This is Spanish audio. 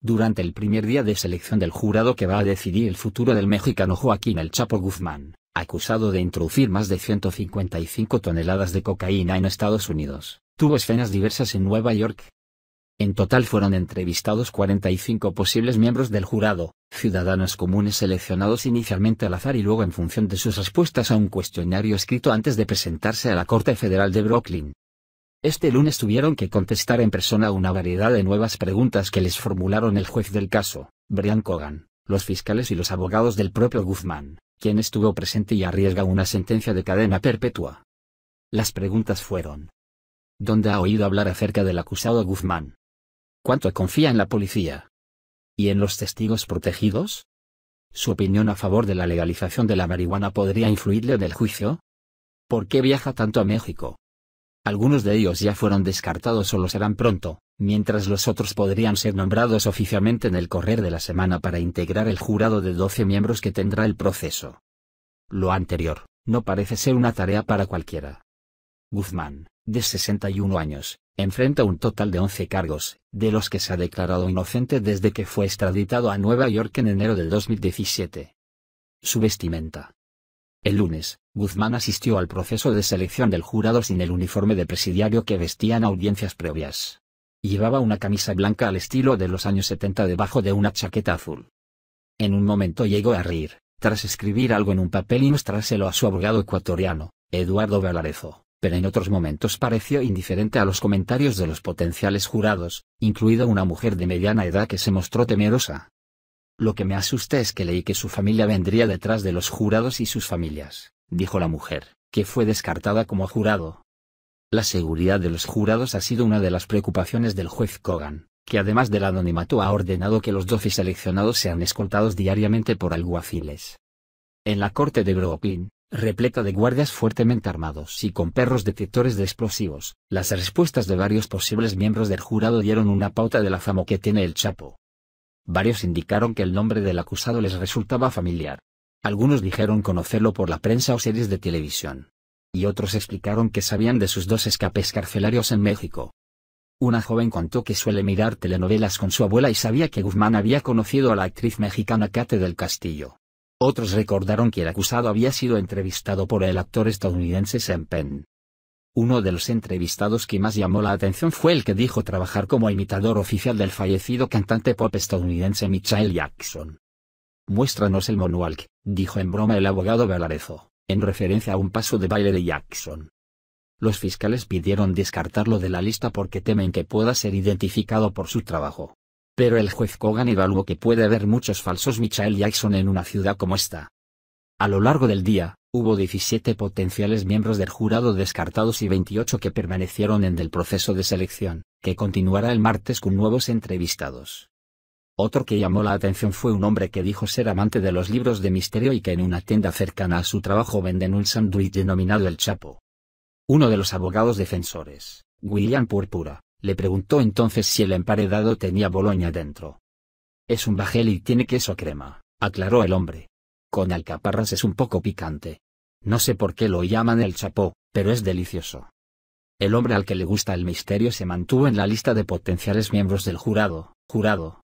durante el primer día de selección del jurado que va a decidir el futuro del mexicano Joaquín El Chapo Guzmán, acusado de introducir más de 155 toneladas de cocaína en Estados Unidos, tuvo escenas diversas en Nueva York. En total fueron entrevistados 45 posibles miembros del jurado, ciudadanos comunes seleccionados inicialmente al azar y luego en función de sus respuestas a un cuestionario escrito antes de presentarse a la Corte Federal de Brooklyn, este lunes tuvieron que contestar en persona una variedad de nuevas preguntas que les formularon el juez del caso, Brian Cogan, los fiscales y los abogados del propio Guzmán, quien estuvo presente y arriesga una sentencia de cadena perpetua. Las preguntas fueron. ¿Dónde ha oído hablar acerca del acusado Guzmán? ¿Cuánto confía en la policía? ¿Y en los testigos protegidos? ¿Su opinión a favor de la legalización de la marihuana podría influirle en el juicio? ¿Por qué viaja tanto a México? Algunos de ellos ya fueron descartados o lo serán pronto, mientras los otros podrían ser nombrados oficialmente en el correr de la semana para integrar el jurado de 12 miembros que tendrá el proceso. Lo anterior, no parece ser una tarea para cualquiera. Guzmán, de 61 años, enfrenta un total de 11 cargos, de los que se ha declarado inocente desde que fue extraditado a Nueva York en enero del 2017. Su vestimenta, el lunes, Guzmán asistió al proceso de selección del jurado sin el uniforme de presidiario que vestían audiencias previas. Llevaba una camisa blanca al estilo de los años 70 debajo de una chaqueta azul. En un momento llegó a reír, tras escribir algo en un papel y mostrárselo a su abogado ecuatoriano, Eduardo Valarezo, pero en otros momentos pareció indiferente a los comentarios de los potenciales jurados, incluida una mujer de mediana edad que se mostró temerosa. Lo que me asusta es que leí que su familia vendría detrás de los jurados y sus familias, dijo la mujer, que fue descartada como jurado. La seguridad de los jurados ha sido una de las preocupaciones del juez Kogan, que además del anonimato ha ordenado que los doce seleccionados sean escoltados diariamente por alguaciles. En la corte de Brooklyn, repleta de guardias fuertemente armados y con perros detectores de explosivos, las respuestas de varios posibles miembros del jurado dieron una pauta de la fama que tiene el Chapo. Varios indicaron que el nombre del acusado les resultaba familiar. Algunos dijeron conocerlo por la prensa o series de televisión. Y otros explicaron que sabían de sus dos escapes carcelarios en México. Una joven contó que suele mirar telenovelas con su abuela y sabía que Guzmán había conocido a la actriz mexicana Kate del Castillo. Otros recordaron que el acusado había sido entrevistado por el actor estadounidense Sam Penn, uno de los entrevistados que más llamó la atención fue el que dijo trabajar como imitador oficial del fallecido cantante pop estadounidense Michael Jackson. Muéstranos el Monwalk, dijo en broma el abogado Valarezo, en referencia a un paso de baile de Jackson. Los fiscales pidieron descartarlo de la lista porque temen que pueda ser identificado por su trabajo. Pero el juez Kogan evaluó que puede haber muchos falsos Michael Jackson en una ciudad como esta. A lo largo del día, Hubo 17 potenciales miembros del jurado descartados y 28 que permanecieron en el proceso de selección, que continuará el martes con nuevos entrevistados. Otro que llamó la atención fue un hombre que dijo ser amante de los libros de misterio y que en una tienda cercana a su trabajo venden un sándwich denominado El Chapo. Uno de los abogados defensores, William Púrpura, le preguntó entonces si el emparedado tenía boloña dentro. Es un bajel y tiene queso crema, aclaró el hombre con alcaparras es un poco picante. No sé por qué lo llaman el chapó, pero es delicioso. El hombre al que le gusta el misterio se mantuvo en la lista de potenciales miembros del jurado, jurado,